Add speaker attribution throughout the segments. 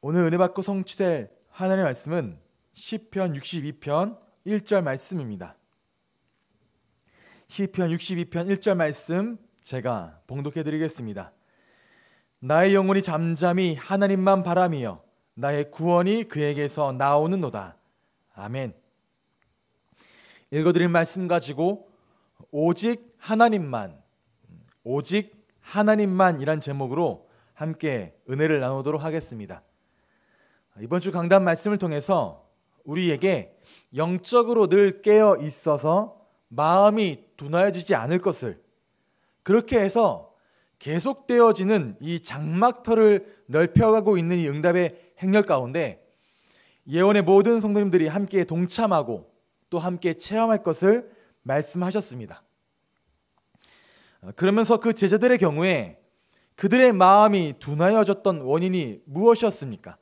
Speaker 1: 오늘 은혜 받고 성취될 하나님의 말씀은 시편 62편 1절 말씀입니다. 시편 62편 1절 말씀 제가 봉독해 드리겠습니다. 나의 영혼이 잠잠히 하나님만 바라며 나의 구원이 그에게서 나오는도다. 아멘. 읽어드린 말씀 가지고 오직 하나님만, 오직 하나님만이란 제목으로 함께 은혜를 나누도록 하겠습니다. 아, 이번 주 강단 말씀을 통해서 우리에게 영적으로 늘 깨어 있어서 마음이 둔화해지지 않을 것을 그렇게 해서 계속되어지는 이 장막터를 넓혀가고 있는 이 응답의 행렬 가운데 예언의 모든 성도님들이 함께 동참하고 또 함께 체험할 것을 말씀하셨습니다. 아, 그러면서 그 제자들의 경우에 그들의 마음이 둔화해졌던 원인이 무엇이었습니까?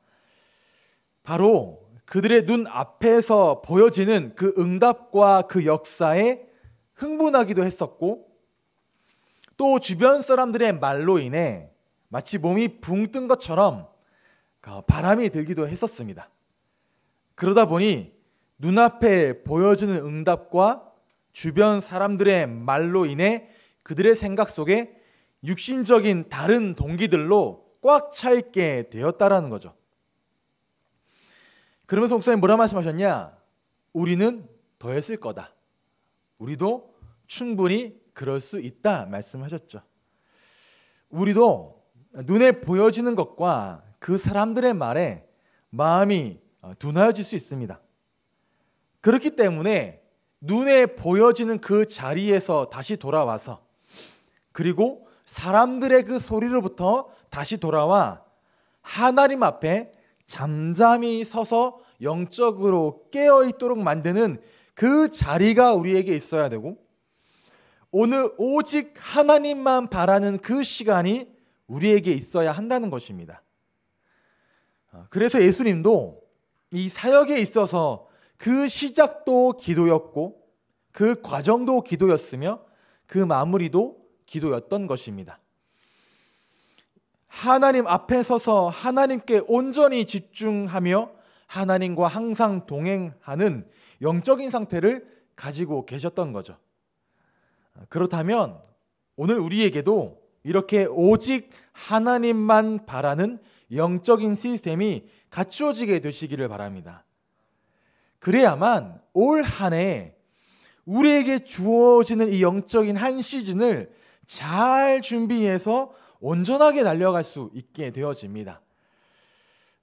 Speaker 1: 바로 그들의 눈 앞에서 보여지는 그 응답과 그 역사에 흥분하기도 했었고 또 주변 사람들의 말로 인해 마치 몸이 붕 뜬 것처럼 그 바람이 들기도 했었습니다. 그러다 보니 눈앞에 보여지는 응답과 주변 사람들의 말로 인해 그들의 생각 속에 육신적인 다른 동기들로 꽉 차 있게 되었다라는 거죠. 그러면서 목사님 뭐라 말씀하셨냐? 우리는 더했을 거다. 우리도 충분히 그럴 수 있다 말씀하셨죠. 우리도 눈에 보여지는 것과 그 사람들의 말에 마음이 어, 둔화해질 수 있습니다. 그렇기 때문에 눈에 보여지는 그 자리에서 다시 돌아와서 그리고 사람들의 그 소리로부터 다시 돌아와 하나님 앞에 잠잠히 서서 영적으로 깨어 있도록 만드는 그 자리가 우리에게 있어야 되고 오늘 오직 하나님만 바라는 그 시간이 우리에게 있어야 한다는 것입니다. 아, 그래서 예수님도 이 사역에 있어서 그 시작도 기도였고 그 과정도 기도였으며 그 마무리도 기도였던 것입니다. 하나님 앞에 서서 하나님께 온전히 집중하며 하나님과 항상 동행하는 영적인 상태를 가지고 계셨던 거죠. 그렇다면 오늘 우리에게도 이렇게 오직 하나님만 바라는 영적인 시스템이 갖추어지게 되시기를 바랍니다. 그래야만 올 한해 우리에게 주어지는 이 영적인 한 시즌을 잘 준비해서 온전하게 달려갈 수 있게 되어집니다.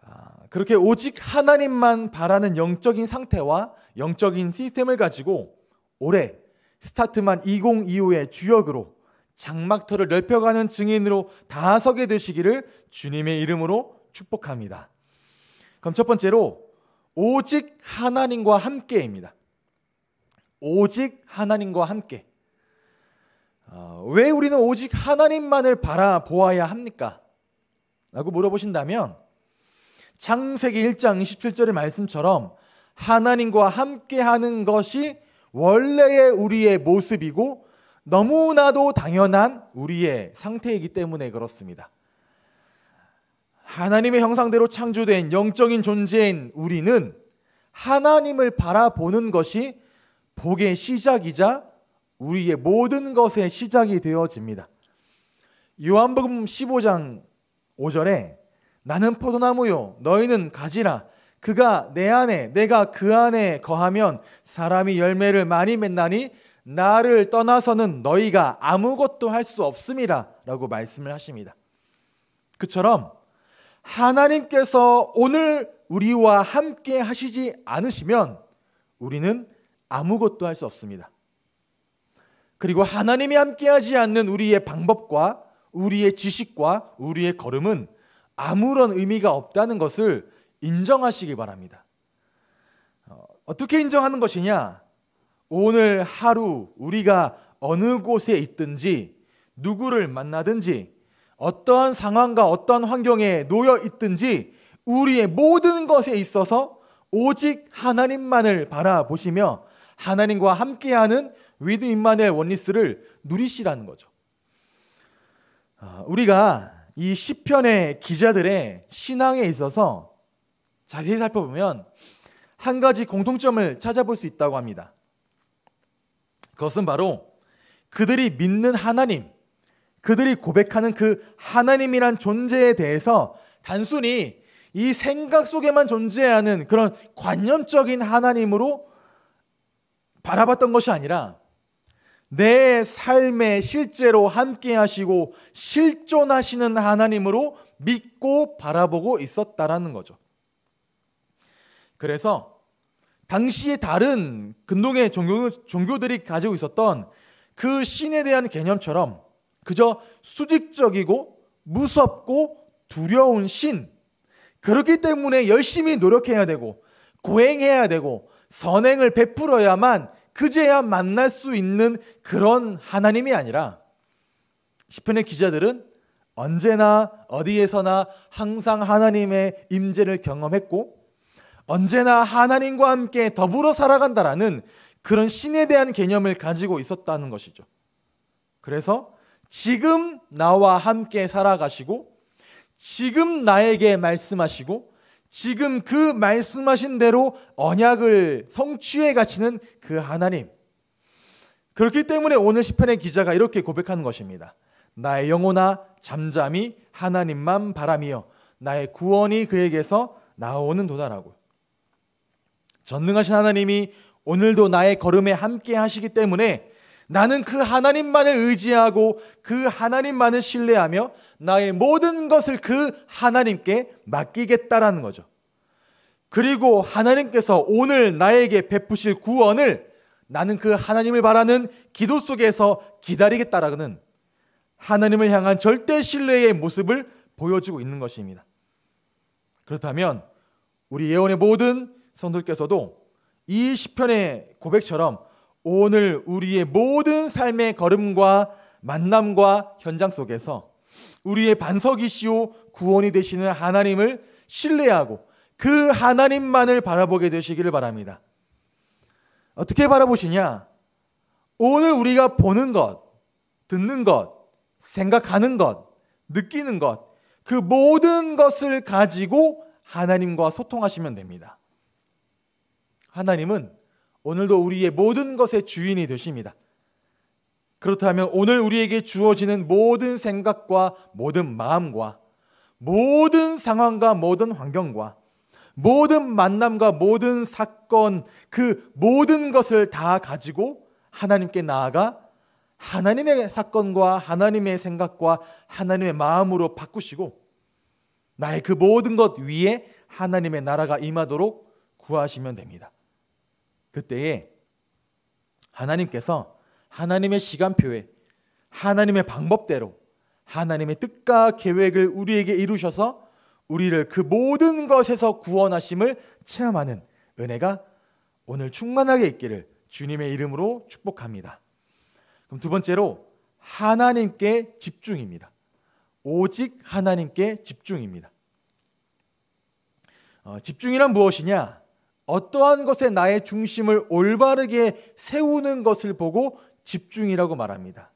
Speaker 1: 아, 그렇게 오직 하나님만 바라는 영적인 상태와 영적인 시스템을 가지고 올해 스타트만 2025의 주역으로 장막터를 넓혀가는 증인으로 다 서게 되시기를 주님의 이름으로 축복합니다. 그럼 첫 번째로 오직 하나님과 함께입니다. 오직 하나님과 함께. 어, 왜 우리는 오직 하나님만을 바라보아야 합니까? 라고 물어보신다면 창세기 1장 27절의 말씀처럼 하나님과 함께 하는 것이 원래의 우리의 모습이고 너무나도 당연한 우리의 상태이기 때문에 그렇습니다. 하나님의 형상대로 창조된 영적인 존재인 우리는 하나님을 바라보는 것이 복의 시작이자 우리의 모든 것의 시작이 되어집니다. 요한복음 15장 5절에 나는 포도나무요 너희는 가지라 그가 내 안에 내가 그 안에 거하면 사람이 열매를 많이 맺나니 나를 떠나서는 너희가 아무것도 할 수 없음이라라고 말씀을 하십니다. 그처럼 하나님께서 오늘 우리와 함께 하시지 않으시면 우리는 아무것도 할 수 없습니다. 그리고 하나님이 함께하지 않는 우리의 방법과 우리의 지식과 우리의 걸음은 아무런 의미가 없다는 것을 인정하시기 바랍니다. 어, 어떻게 인정하는 것이냐? 오늘 하루 우리가 어느 곳에 있든지 누구를 만나든지 어떠한 상황과 어떠한 환경에 놓여 있든지 우리의 모든 것에 있어서 오직 하나님만을 바라보시며 하나님과 함께하는 위드 인마의 원리스를 누리시라는 거죠. 아, 우리가 이 시편의 기자들의 신앙에 있어서 자세히 살펴보면 한 가지 공통점을 찾아볼 수 있다고 합니다. 그것은 바로 그들이 믿는 하나님, 그들이 고백하는 그 하나님이란 존재에 대해서 단순히 이 생각 속에만 존재하는 그런 관념적인 하나님으로 바라봤던 것이 아니라 내 삶에 실제로 함께 하시고 실존하시는 하나님으로 믿고 바라보고 있었다라는 거죠. 그래서 당시의 다른 근동의 종교, 종교들이 가지고 있었던 그 신에 대한 개념처럼 그저 수직적이고 무섭고 두려운 신. 그렇기 때문에 열심히 노력해야 되고 고행해야 되고 선행을 베풀어야만 그제야 만날 수 있는 그런 하나님이 아니라 시편의 기자들은 언제나 어디에서나 항상 하나님의 임재를 경험했고 언제나 하나님과 함께 더불어 살아간다라는 그런 신에 대한 개념을 가지고 있었다는 것이죠. 그래서 지금 나와 함께 살아가시고 지금 나에게 말씀하시고 지금 그 말씀하신 대로 언약을 성취해 가시는 그 하나님. 그렇기 때문에 오늘 시편의 기자가 이렇게 고백하는 것입니다. 나의 영혼아 잠잠히 하나님만 바라며 나의 구원이 그에게서 나오는 도다라고. 전능하신 하나님이 오늘도 나의 걸음에 함께 하시기 때문에 나는 그 하나님만을 의지하고 그 하나님만을 신뢰하며 나의 모든 것을 그 하나님께 맡기겠다라는 거죠. 그리고 하나님께서 오늘 나에게 베푸실 구원을 나는 그 하나님을 바라는 기도 속에서 기다리겠다라는 하나님을 향한 절대 신뢰의 모습을 보여주고 있는 것입니다. 그렇다면 우리 예언의 모든 성도께서도 이 시편의 고백처럼 오늘 우리의 모든 삶의 걸음과 만남과 현장 속에서 우리의 반석이시오 구원이 되시는 하나님을 신뢰하고 그 하나님만을 바라보게 되시기를 바랍니다. 어떻게 바라보시냐? 오늘 우리가 보는 것, 듣는 것, 생각하는 것, 느끼는 것, 그 모든 것을 가지고 하나님과 소통하시면 됩니다. 하나님은 오늘도 우리의 모든 것의 주인이 되십니다. 그렇다면 오늘 우리에게 주어지는 모든 생각과 모든 마음과 모든 상황과 모든 환경과 모든 만남과 모든 사건 그 모든 것을 다 가지고 하나님께 나아가 하나님의 사건과 하나님의 생각과 하나님의 마음으로 바꾸시고 나의 그 모든 것 위에 하나님의 나라가 임하도록 구하시면 됩니다. 그때에 하나님께서 하나님의 시간표에 하나님의 방법대로 하나님의 뜻과 계획을 우리에게 이루셔서 우리를 그 모든 것에서 구원하심을 체험하는 은혜가 오늘 충만하게 있기를 주님의 이름으로 축복합니다. 그럼 두 번째로 하나님께 집중입니다. 오직 하나님께 집중입니다. 어, 집중이란 무엇이냐? 어떠한 것에 나의 중심을 올바르게 세우는 것을 보고 집중이라고 말합니다.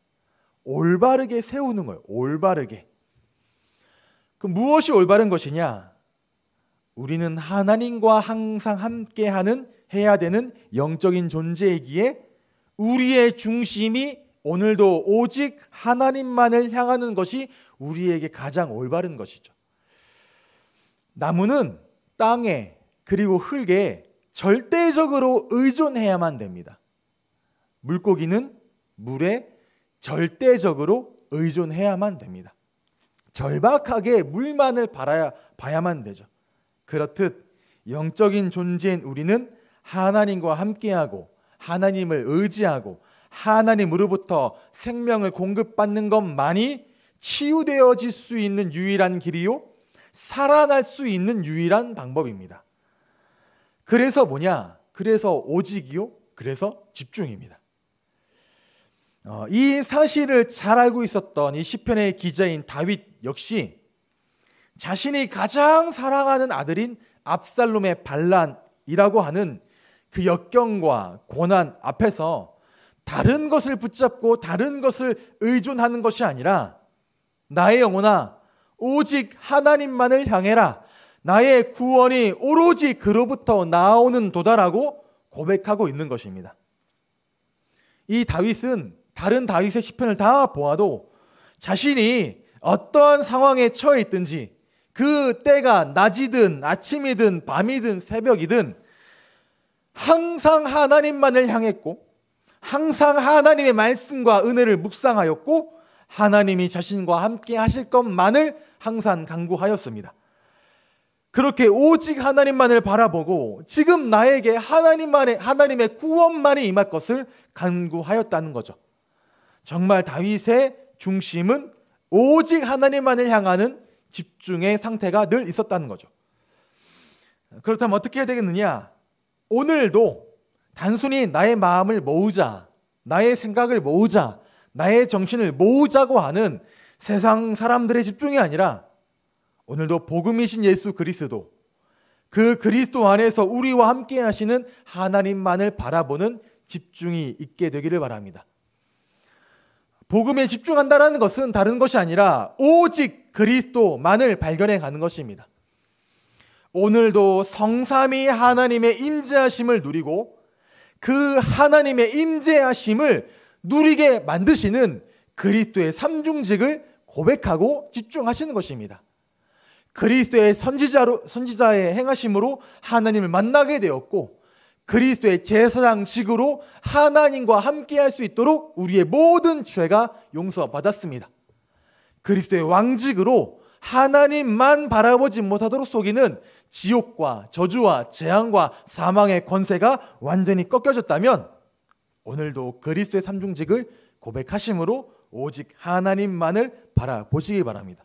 Speaker 1: 올바르게 세우는 걸 올바르게. 그 무엇이 올바른 것이냐? 우리는 하나님과 항상 함께하는 해야 되는 영적인 존재이기에 우리의 중심이 오늘도 오직 하나님만을 향하는 것이 우리에게 가장 올바른 것이죠. 나무는 땅에 그리고 흙에 절대적으로 의존해야만 됩니다. 물고기는 물에 절대적으로 의존해야만 됩니다. 절박하게 물만을 바라야, 봐야만 되죠. 그렇듯 영적인 존재인 우리는 하나님과 함께하고 하나님을 의지하고 하나님으로부터 생명을 공급받는 것만이 치유되어질 수 있는 유일한 길이요 살아날 수 있는 유일한 방법입니다. 그래서 뭐냐? 그래서 오직이요? 그래서 집중입니다. 어, 이 사실을 잘 알고 있었던 이 시편의 기자인 다윗 역시 자신이 가장 사랑하는 아들인 압살롬의 반란이라고 하는 그 역경과 고난 앞에서 다른 것을 붙잡고 다른 것을 의존하는 것이 아니라 나의 영혼아 오직 하나님만을 향해라 나의 구원이 오로지 그로부터 나오는 도다라고 고백하고 있는 것입니다. 이 다윗은 다른 다윗의 시편을 다 보아도 자신이 어떠한 상황에 처해 있든지 그 때가 낮이든 아침이든 밤이든 새벽이든 항상 하나님만을 향했고 항상 하나님의 말씀과 은혜를 묵상하였고 하나님이 자신과 함께 하실 것만을 항상 강구하였습니다. 그렇게 오직 하나님만을 바라보고 지금 나에게 하나님만의 하나님의 구원만이 임할 것을 간구하였다는 거죠. 정말 다윗의 중심은 오직 하나님만을 향하는 집중의 상태가 늘 있었다는 거죠. 그렇다면 어떻게 해야 되겠느냐? 오늘도 단순히 나의 마음을 모으자, 나의 생각을 모으자, 나의 정신을 모으자고 하는 세상 사람들의 집중이 아니라 오늘도 복음이신 예수 그리스도 그 그리스도 안에서 우리와 함께 하시는 하나님만을 바라보는 집중이 있게 되기를 바랍니다. 복음에 집중한다라는 것은 다른 것이 아니라 오직 그리스도만을 발견해 가는 것입니다. 오늘도 성삼이 하나님의 임재하심을 누리고 그 하나님의 임재하심을 누리게 만드시는 그리스도의 삼중직을 고백하고 집중하시는 것입니다. 그리스도의 선지자로, 선지자의 행하심으로 하나님을 만나게 되었고 그리스도의 제사장식으로 하나님과 함께 할 수 있도록 우리의 모든 죄가 용서받았습니다. 그리스도의 왕직으로 하나님만 바라보지 못하도록 속이는 지옥과 저주와 재앙과 사망의 권세가 완전히 꺾여졌다면 오늘도 그리스도의 삼중직을 고백하심으로 오직 하나님만을 바라보시기 바랍니다.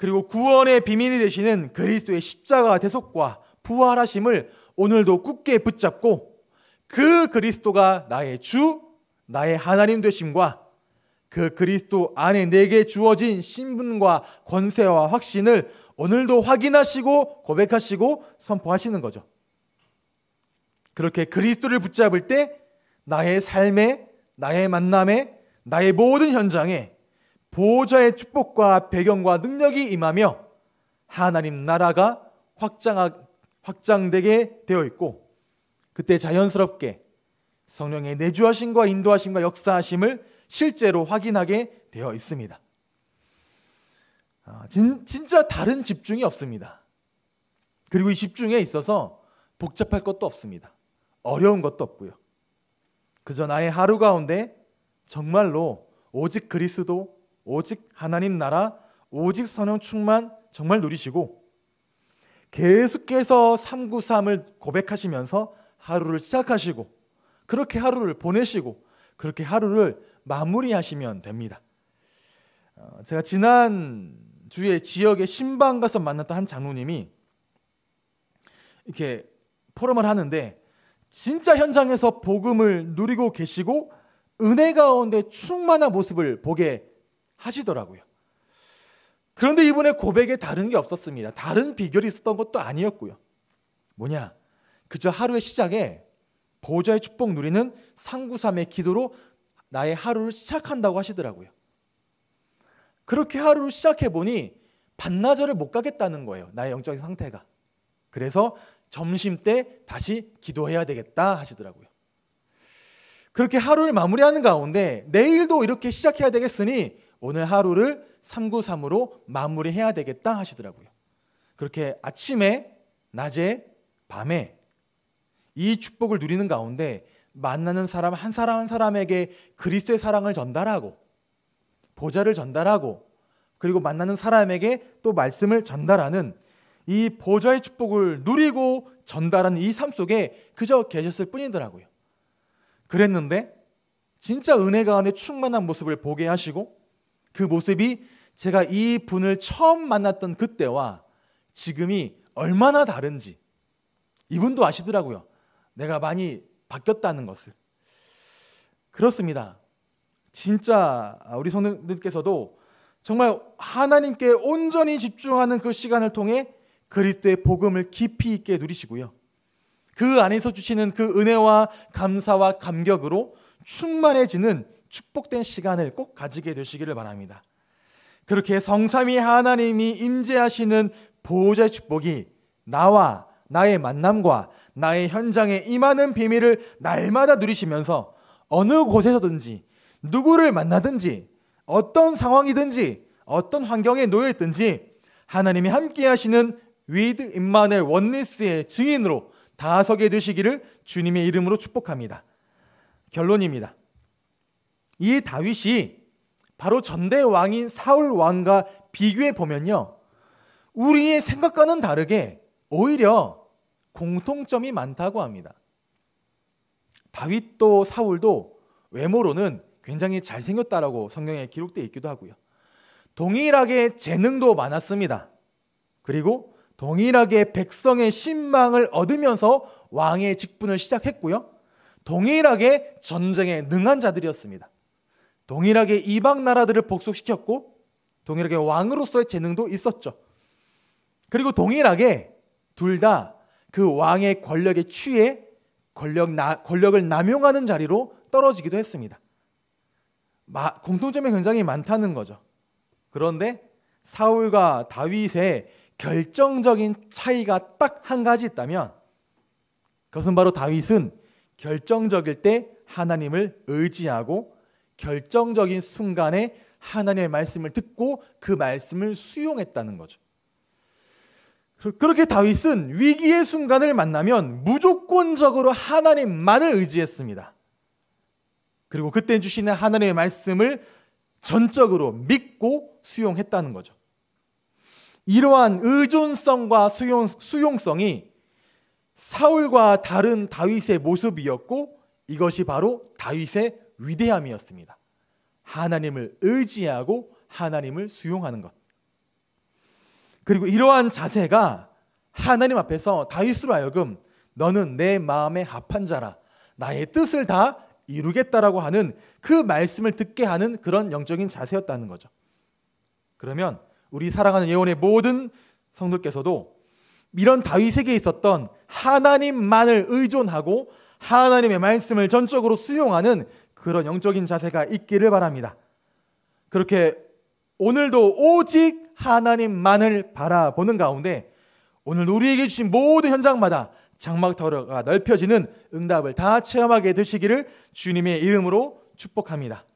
Speaker 1: 그리고 구원의 비밀이 되시는 그리스도의 십자가 대속과 부활하심을 오늘도 굳게 붙잡고 그 그리스도가 나의 주, 나의 하나님 되심과 그 그리스도 안에 내게 주어진 신분과 권세와 확신을 오늘도 확인하시고 고백하시고 선포하시는 거죠. 그렇게 그리스도를 붙잡을 때 나의 삶에, 나의 만남에, 나의 모든 현장에 보호자의 축복과 배경과 능력이 임하며 하나님 나라가 확장 확장되게 되어 있고 그때 자연스럽게 성령의 내주하심과 인도하심과 역사하심을 실제로 확인하게 되어 있습니다. 아, 진, 진짜 다른 집중이 없습니다. 그리고 이 집중에 있어서 복잡할 것도 없습니다. 어려운 것도 없고요. 그저 나의 하루 가운데 정말로 오직 그리스도 오직 하나님 나라, 오직 선영 충만 정말 누리시고 계속해서 393을 고백하시면서 하루를 시작하시고 그렇게 하루를 보내시고 그렇게 하루를 마무리하시면 됩니다. 어, 제가 지난 주에 지역의 신방 가서 만났던 한 장로님이 이렇게 포럼을 하는데 진짜 현장에서 복음을 누리고 계시고 은혜 가운데 충만한 모습을 보게 하시더라고요. 그런데 이분의 고백에 다른 게 없었습니다. 다른 비결이 있었던 것도 아니었고요. 뭐냐? 그저 하루의 시작에 보좌의 축복 누리는 상구삼의 기도로 나의 하루를 시작한다고 하시더라고요. 그렇게 하루를 시작해 보니 반나절을 못 가겠다는 거예요. 나의 영적인 상태가. 그래서 점심 때 다시 기도해야 되겠다 하시더라고요. 그렇게 하루를 마무리하는 가운데 내일도 이렇게 시작해야 되겠으니 오늘 하루를 393으로 마무리해야 되겠다 하시더라고요. 그렇게 아침에, 낮에, 밤에 이 축복을 누리는 가운데 만나는 사람 한 사람 한 사람에게 그리스도의 사랑을 전달하고 보좌를 전달하고 그리고 만나는 사람에게 또 말씀을 전달하는 이 보좌의 축복을 누리고 전달하는 이 삶 속에 그저 계셨을 뿐이더라고요. 그랬는데 진짜 은혜가 안에 충만한 모습을 보게 하시고 그 모습이 제가 이 분을 처음 만났던 그때와 지금이 얼마나 다른지 이분도 아시더라고요. 내가 많이 바뀌었다는 것을. 그렇습니다. 진짜 아, 우리 성도님께서도 정말 하나님께 온전히 집중하는 그 시간을 통해 그리스도의 복음을 깊이 있게 누리시고요. 그 안에서 주시는 그 은혜와 감사와 감격으로 충만해지는 축복된 시간을 꼭 가지게 되시기를 바랍니다. 그렇게 성삼위 하나님이 임재하시는 보호자의 축복이 나와 나의 만남과 나의 현장에 임하는 비밀을 날마다 누리시면서 어느 곳에서든지 누구를 만나든지 어떤 상황이든지 어떤 환경에 놓여 있든지 하나님이 함께 하시는 위드 임만의 원리스의 증인으로 다서게 되시기를 주님의 이름으로 축복합니다. 결론입니다. 이 다윗이 바로 전대 왕인 사울 왕과 비교해 보면요. 우리의 생각과는 다르게 오히려 공통점이 많다고 합니다. 다윗도 사울도 외모로는 굉장히 잘생겼다라고 성경에 기록되어 있기도 하고요. 동일하게 재능도 많았습니다. 그리고 동일하게 백성의 신망을 얻으면서 왕의 직분을 시작했고요. 동일하게 전쟁에 능한 자들이었습니다. 동일하게 이방 나라들을 복속시켰고 동일하게 왕으로서의 재능도 있었죠. 그리고 동일하게 둘 다 그 왕의 권력에 취해 권력 나, 권력을 남용하는 자리로 떨어지기도 했습니다. 마, 공통점이 굉장히 많다는 거죠. 그런데 사울과 다윗의 결정적인 차이가 딱 한 가지 있다면 그것은 바로 다윗은 결정적일 때 하나님을 의지하고 결정적인 순간에 하나님의 말씀을 듣고 그 말씀을 수용했다는 거죠. 그렇게 다윗은 위기의 순간을 만나면 무조건적으로 하나님만을 의지했습니다. 그리고 그때 주시는 하나님의 말씀을 전적으로 믿고 수용했다는 거죠. 이러한 의존성과 수용, 수용성이 사울과 다른 다윗의 모습이었고 이것이 바로 다윗의 위대함이었습니다. 하나님을 의지하고 하나님을 수용하는 것. 그리고 이러한 자세가 하나님 앞에서 다윗으로 하여금 너는 내 마음에 합한 자라 나의 뜻을 다 이루겠다라고 하는 그 말씀을 듣게 하는 그런 영적인 자세였다는 거죠. 그러면 우리 사랑하는 예원의 모든 성도께서도 이런 다윗에게 있었던 하나님만을 의존하고 하나님의 말씀을 전적으로 수용하는 그런 영적인 자세가 있기를 바랍니다. 그렇게 오늘도 오직 하나님만을 바라보는 가운데 오늘 우리에게 주신 모든 현장마다 장막터가 넓혀지는 응답을 다 체험하게 되시기를 주님의 이름으로 축복합니다.